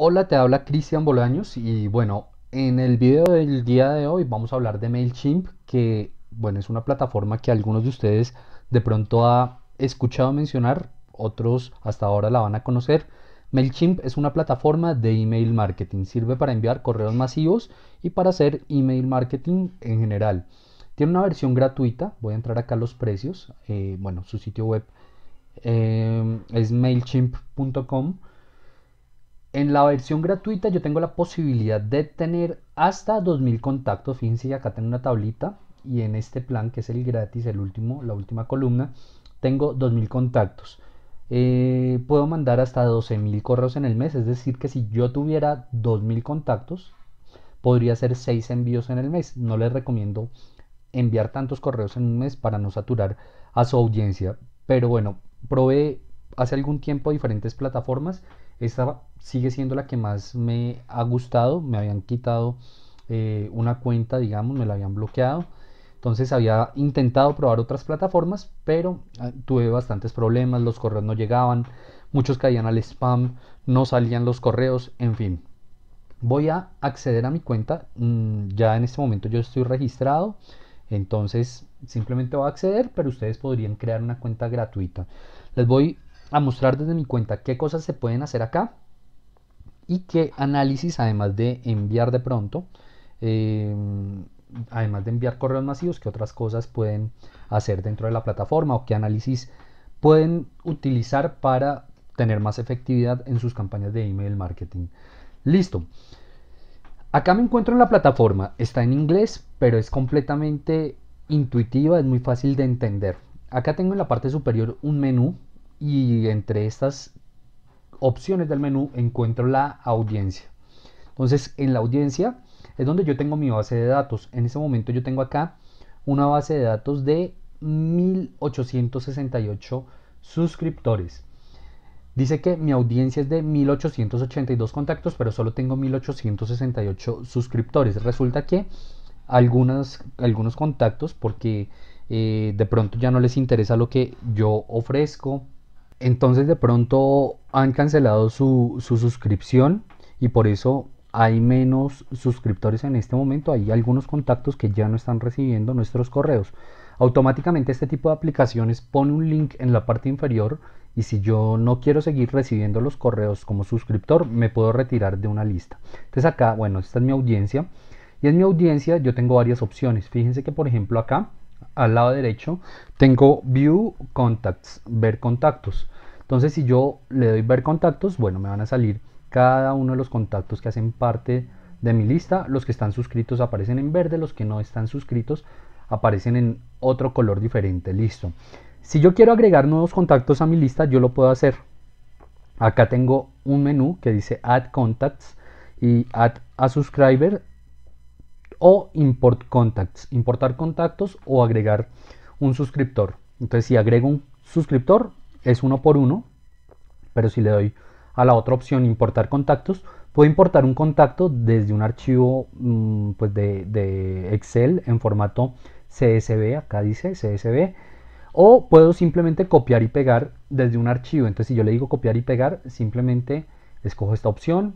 Hola, te habla Cristian Bolaños y bueno, en el video del día de hoy vamos a hablar de MailChimp, que bueno, es una plataforma que algunos de ustedes de pronto ha escuchado mencionar, otros hasta ahora la van a conocer. MailChimp es una plataforma de email marketing, sirve para enviar correos masivos y para hacer email marketing en general. Tiene una versión gratuita, voy a entrar acá a los precios, eh, bueno, su sitio web eh, es mailchimp.com en la versión gratuita yo tengo la posibilidad de tener hasta 2000 contactos. Fíjense, acá tengo una tablita y en este plan que es el gratis, el último, la última columna, tengo 2000 contactos. Eh, puedo mandar hasta 12.000 correos en el mes, es decir, que si yo tuviera 2.000 contactos, podría hacer 6 envíos en el mes. No les recomiendo enviar tantos correos en un mes para no saturar a su audiencia, pero bueno, probé hace algún tiempo diferentes plataformas. Esta sigue siendo la que más me ha gustado. Me habían quitado eh, una cuenta, digamos, me la habían bloqueado. Entonces había intentado probar otras plataformas, pero ah, tuve bastantes problemas, los correos no llegaban, muchos caían al spam, no salían los correos, en fin. Voy a acceder a mi cuenta, mm, ya en este momento yo estoy registrado, entonces simplemente voy a acceder, pero ustedes podrían crear una cuenta gratuita. Les voy a mostrar desde mi cuenta qué cosas se pueden hacer acá y qué análisis, además de enviar de pronto, em, además de enviar correos masivos, qué otras cosas pueden hacer dentro de la plataforma o qué análisis pueden utilizar para tener más efectividad en sus campañas de email marketing. Listo. Acá me encuentro en la plataforma. Está en inglés, pero es completamente intuitiva, es muy fácil de entender. Acá tengo en la parte superior un menú y entre estas opciones del menú encuentro la audiencia. Entonces en la audiencia es donde yo tengo mi base de datos. En este momento yo tengo acá una base de datos de 1868 suscriptores. Dice que mi audiencia es de 1882 contactos, pero solo tengo 1868 suscriptores. Resulta que algunas, algunos contactos, porque eh, de pronto ya no les interesa lo que yo ofrezco, entonces de pronto han cancelado su, suscripción y por eso hay menos suscriptores en este momento, hay algunos contactos que ya no están recibiendo nuestros correos. Automáticamente este tipo de aplicaciones pone un link en la parte inferior y si yo no quiero seguir recibiendo los correos como suscriptor, me puedo retirar de una lista. Entonces acá, bueno, esta es mi audiencia y en mi audiencia yo tengo varias opciones. Fíjense que por ejemplo acá al lado derecho tengo View Contacts, ver contactos. Entonces si yo le doy ver contactos, bueno, me van a salir cada uno de los contactos que hacen parte de mi lista. Los que están suscritos aparecen en verde, los que no están suscritos aparecen en otro color diferente. Listo. Si yo quiero agregar nuevos contactos a mi lista, yo lo puedo hacer. Acá tengo un menú que dice Add Contacts y Add a Subscriber o import contacts, importar contactos o agregar un suscriptor. Entonces si agrego un suscriptor es uno por uno, pero si le doy a la otra opción importar contactos, puedo importar un contacto desde un archivo mm, pues de, de Excel en formato CSV, acá dice CSV, o puedo simplemente copiar y pegar desde un archivo. Entonces si yo le digo copiar y pegar, simplemente escojo esta opción,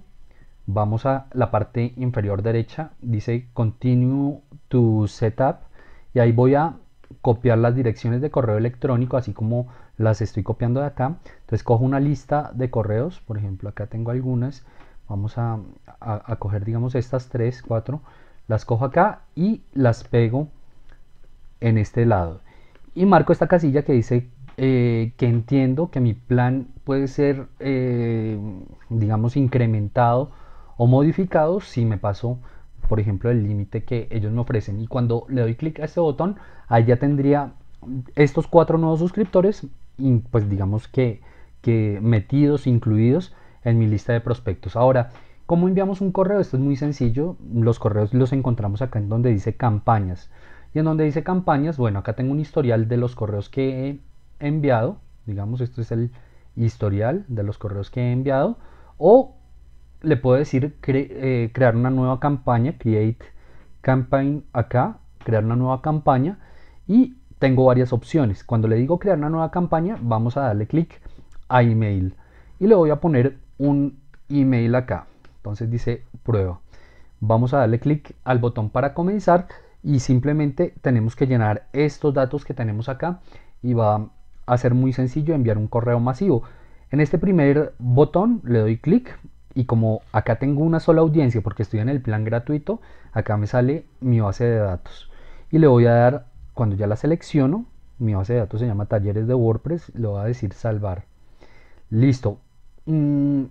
vamos a la parte inferior derecha, dice continue to setup y ahí voy a copiar las direcciones de correo electrónico así como las estoy copiando de acá. Entonces cojo una lista de correos, por ejemplo acá tengo algunas, vamos a, coger digamos estas tres, cuatro, las cojo acá y las pego en este lado. Y marco esta casilla que dice eh, que entiendo que mi plan puede ser, eh, digamos, incrementado o modificado si me paso, por ejemplo, el límite que ellos me ofrecen. Y cuando le doy clic a este botón, ahí ya tendría estos cuatro nuevos suscriptores, y pues digamos que, que metidos, incluidos en mi lista de prospectos. Ahora, como enviamos un correo? Esto es muy sencillo. Los correos los encontramos acá en donde dice campañas. Y en donde dice campañas, bueno, acá tengo un historial de los correos que he enviado. Digamos, esto es el historial de los correos que he enviado. O le puedo decir eh, crear una nueva campaña, create campaign acá, crear una nueva campaña y tengo varias opciones. Cuando le digo crear una nueva campaña, vamos a darle clic a email y le voy a poner un email acá. Entonces dice prueba. Vamos a darle clic al botón para comenzar y simplemente tenemos que llenar estos datos que tenemos acá y va a ser muy sencillo enviar un correo masivo. En este primer botón le doy clic y como acá tengo una sola audiencia porque estoy en el plan gratuito, acá me sale mi base de datos. Y le voy a dar, cuando ya la selecciono, mi base de datos se llama talleres de WordPress, le voy a decir salvar. Listo. Mm,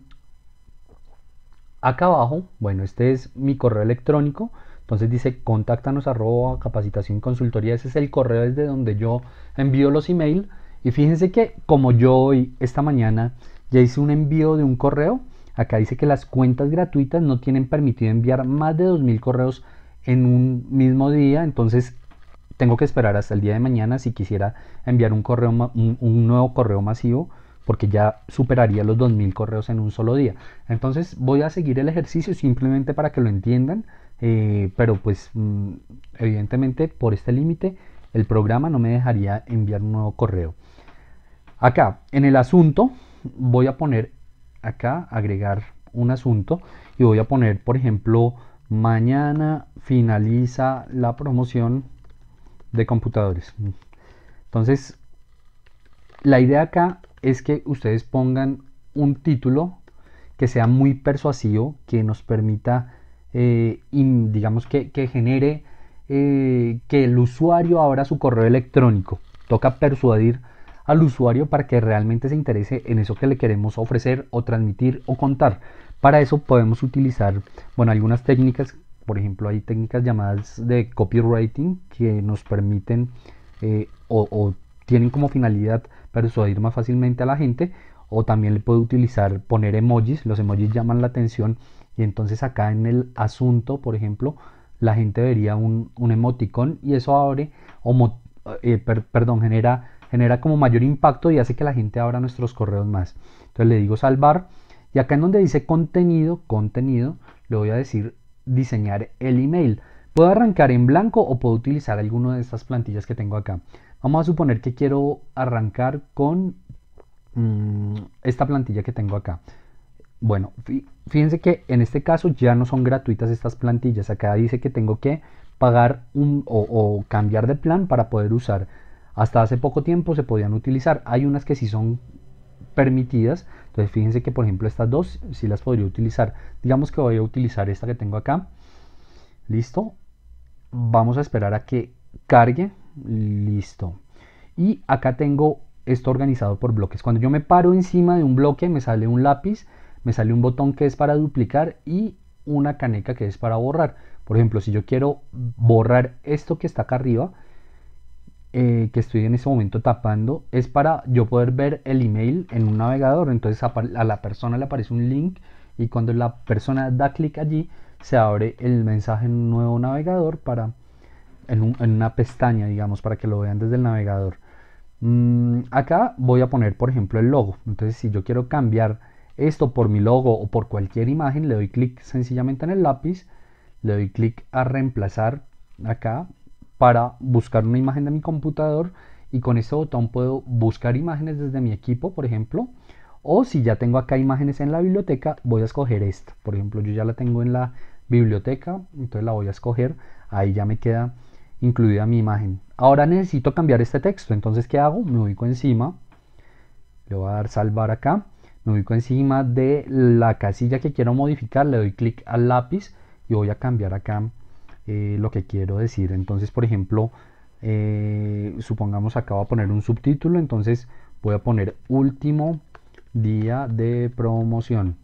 acá abajo, bueno, este es mi correo electrónico. Entonces dice contáctanos arroba capacitación consultoría. Ese es el correo desde donde yo envío los emails Y fíjense que como yo hoy, esta mañana, ya hice un envío de un correo, Acá dice que las cuentas gratuitas no tienen permitido enviar más de 2.000 correos en un mismo día, entonces tengo que esperar hasta el día de mañana si quisiera enviar un, correo, un, nuevo correo masivo porque ya superaría los 2.000 correos en un solo día. Entonces voy a seguir el ejercicio simplemente para que lo entiendan, eh, pero pues mm, evidentemente por este límite el programa no me dejaría enviar un nuevo correo. Acá en el asunto voy a poner acá agregar un asunto y voy a poner, por ejemplo, mañana finaliza la promoción de computadores. Entonces, la idea acá es que ustedes pongan un título que sea muy persuasivo, que nos permita, y eh, digamos, que, genere eh, que el usuario abra su correo electrónico. Toca persuadir al usuario para que realmente se interese en eso que le queremos ofrecer o transmitir o contar. Para eso podemos utilizar, bueno, algunas técnicas, por ejemplo, hay técnicas llamadas de copywriting que nos permiten eh, o, tienen como finalidad persuadir más fácilmente a la gente o también le puedo utilizar poner emojis, los emojis llaman la atención y entonces acá en el asunto, por ejemplo, la gente vería un, emoticón y eso abre, o, eh, perdón, genera genera como mayor impacto y hace que la gente abra nuestros correos más. Entonces le digo salvar y acá en donde dice contenido, contenido, le voy a decir diseñar el email. Puedo arrancar en blanco o puedo utilizar alguna de estas plantillas que tengo acá. Vamos a suponer que quiero arrancar con mm, esta plantilla que tengo acá. Bueno, fíjense que en este caso ya no son gratuitas estas plantillas. Acá dice que tengo que pagar un, o cambiar de plan para poder usar hasta hace poco tiempo se podían utilizar. Hay unas que sí son permitidas. Entonces fíjense que por ejemplo estas dos sí las podría utilizar. Digamos que voy a utilizar esta que tengo acá. Listo. Vamos a esperar a que cargue. Listo. Y acá tengo esto organizado por bloques. Cuando yo me paro encima de un bloque me sale un lápiz, me sale un botón que es para duplicar y una caneca que es para borrar. Por ejemplo, si yo quiero borrar esto que está acá arriba, eh, que estoy en ese momento tapando es para yo poder ver el email en un navegador. Entonces a, la persona le aparece un link y cuando la persona da clic allí se abre el mensaje en un nuevo navegador para en, una pestaña, digamos, para que lo vean desde el navegador. Mm, acá voy a poner, por ejemplo, el logo. Entonces, si yo quiero cambiar esto por mi logo o por cualquier imagen, le doy clic sencillamente en el lápiz, le doy clic a reemplazar acá para buscar una imagen de mi computador y con este botón puedo buscar imágenes desde mi equipo, por ejemplo, o si ya tengo acá imágenes en la biblioteca, voy a escoger esta. Por ejemplo, yo ya la tengo en la biblioteca, entonces la voy a escoger, ahí ya me queda incluida mi imagen. Ahora necesito cambiar este texto, entonces ¿qué hago? Me ubico encima, le voy a dar salvar acá, me ubico encima de la casilla que quiero modificar, le doy clic al lápiz y voy a cambiar acá eh, lo que quiero decir. Entonces, por ejemplo, eh, supongamos acá voy a poner un subtítulo, entonces voy a poner último día de promoción.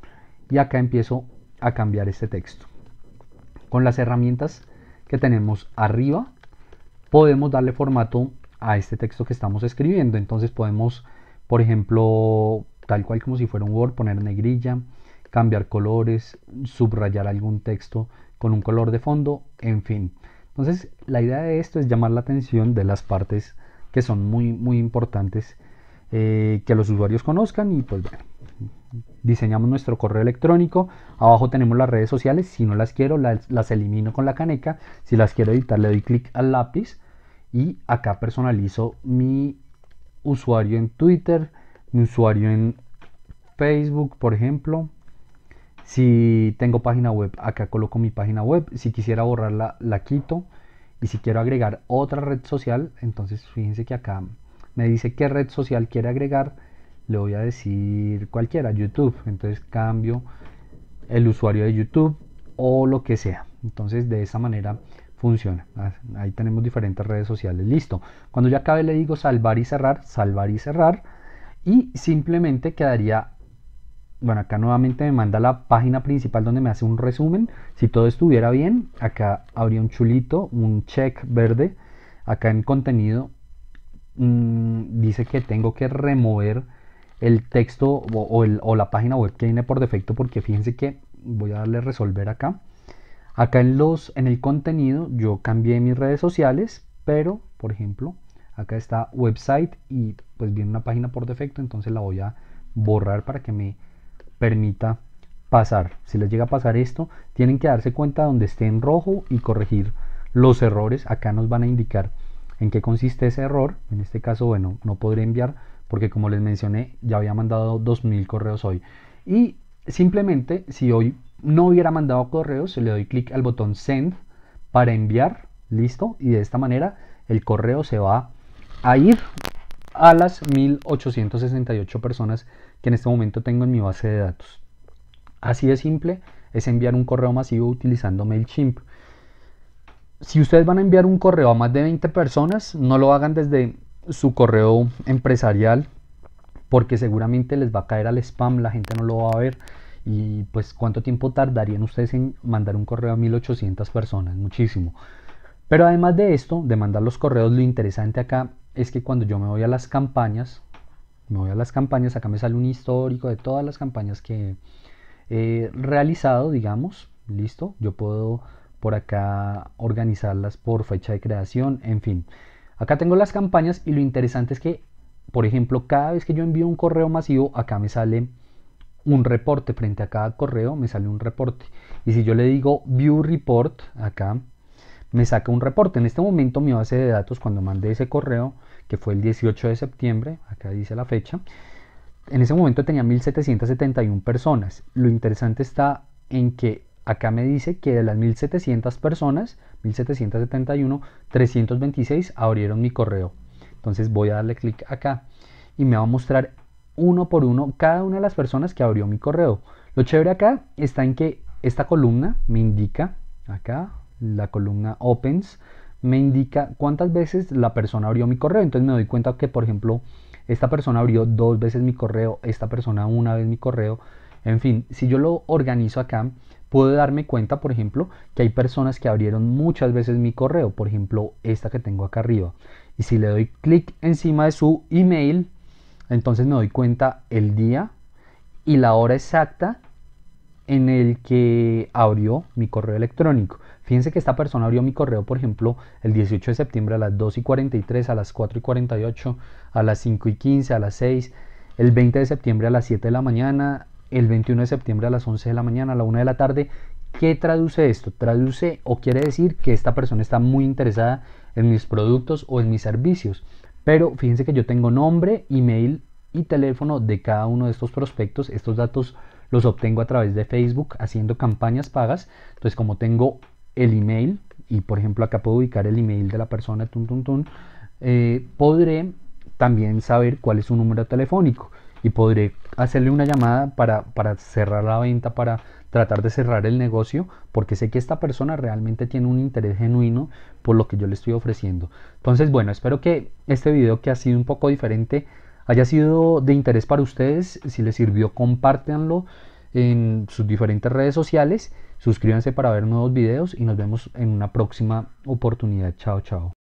Y acá empiezo a cambiar este texto. Con las herramientas que tenemos arriba, podemos darle formato a este texto que estamos escribiendo. Entonces podemos, por ejemplo, tal cual como si fuera un Word, poner negrilla, cambiar colores, subrayar algún texto con un color de fondo, en fin. Entonces, la idea de esto es llamar la atención de las partes que son muy, muy importantes eh, que los usuarios conozcan y pues bueno, diseñamos nuestro correo electrónico, abajo tenemos las redes sociales, si no las quiero las, las elimino con la caneca, si las quiero editar le doy clic al lápiz y acá personalizo mi usuario en Twitter, mi usuario en Facebook, por ejemplo, si tengo página web, acá coloco mi página web. Si quisiera borrarla, la quito. Y si quiero agregar otra red social, entonces fíjense que acá me dice qué red social quiere agregar. Le voy a decir cualquiera, YouTube. Entonces cambio el usuario de YouTube o lo que sea. Entonces de esa manera funciona. Ah, ahí tenemos diferentes redes sociales. Listo. Cuando ya acabe le digo salvar y cerrar, salvar y cerrar. Y simplemente quedaría bueno, acá nuevamente me manda la página principal donde me hace un resumen. Si todo estuviera bien, acá habría un chulito, un check verde. Acá en contenido mm, dice que tengo que remover el texto o, o, la página web que viene por defecto porque fíjense que voy a darle resolver acá. Acá en, los, en el contenido yo cambié mis redes sociales, pero por ejemplo acá está website y pues viene una página por defecto, entonces la voy a borrar para que me permita pasar. Si les llega a pasar esto, tienen que darse cuenta donde esté en rojo y corregir los errores. Acá nos van a indicar en qué consiste ese error. En este caso, bueno, no podré enviar porque como les mencioné, ya había mandado 2.000 correos hoy. Y simplemente, si hoy no hubiera mandado correos, le doy clic al botón Send para enviar. Listo. Y de esta manera el correo se va a ir a las 1.868 personas que en este momento tengo en mi base de datos. Así de simple es enviar un correo masivo utilizando MailChimp. Si ustedes van a enviar un correo a más de 20 personas, no lo hagan desde su correo empresarial porque seguramente les va a caer al spam, la gente no lo va a ver y pues cuánto tiempo tardarían ustedes en mandar un correo a 1800 personas, muchísimo. Pero además de esto, de mandar los correos, lo interesante acá es que cuando yo me voy a las campañas, me voy a las campañas, acá me sale un histórico de todas las campañas que he realizado, digamos, listo, yo puedo por acá organizarlas por fecha de creación, en fin. Acá tengo las campañas y lo interesante es que, por ejemplo, cada vez que yo envío un correo masivo, acá me sale un reporte frente a cada correo, me sale un reporte. Y si yo le digo View Report acá, me saca un reporte. En este momento mi base de datos, cuando mandé ese correo, que fue el 18 de septiembre, acá dice la fecha, en ese momento tenía 1.771 personas. Lo interesante está en que acá me dice que de las 1.700 personas, 1.771, 326 abrieron mi correo. Entonces voy a darle clic acá y me va a mostrar uno por uno cada una de las personas que abrió mi correo. Lo chévere acá está en que esta columna me indica, acá, la columna Opens, me indica cuántas veces la persona abrió mi correo. Entonces me doy cuenta que, por ejemplo, esta persona abrió dos veces mi correo, esta persona una vez mi correo. En fin, si yo lo organizo acá, puedo darme cuenta, por ejemplo, que hay personas que abrieron muchas veces mi correo, por ejemplo, esta que tengo acá arriba. Y si le doy clic encima de su email, entonces me doy cuenta el día y la hora exacta en el que abrió mi correo electrónico. Fíjense que esta persona abrió mi correo, por ejemplo, el 18 de septiembre a las 2 y 43, a las 4 y 48, a las 5 y 15, a las 6, el 20 de septiembre a las 7 de la mañana, el 21 de septiembre a las 11 de la mañana, a la 1 de la tarde. ¿Qué traduce esto? Traduce o quiere decir que esta persona está muy interesada en mis productos o en mis servicios. Pero fíjense que yo tengo nombre, email y teléfono de cada uno de estos prospectos. Estos datos los obtengo a través de Facebook haciendo campañas pagas. Entonces como tengo el email, y por ejemplo acá puedo ubicar el email de la persona, tun, tun, eh, podré también saber cuál es su número telefónico y podré hacerle una llamada para, para, cerrar la venta, para tratar de cerrar el negocio, porque sé que esta persona realmente tiene un interés genuino por lo que yo le estoy ofreciendo. Entonces, bueno, espero que este video que ha sido un poco diferente haya sido de interés para ustedes. Si les sirvió, compártanlo en sus diferentes redes sociales. Suscríbanse para ver nuevos videos y nos vemos en una próxima oportunidad. Chao, chao.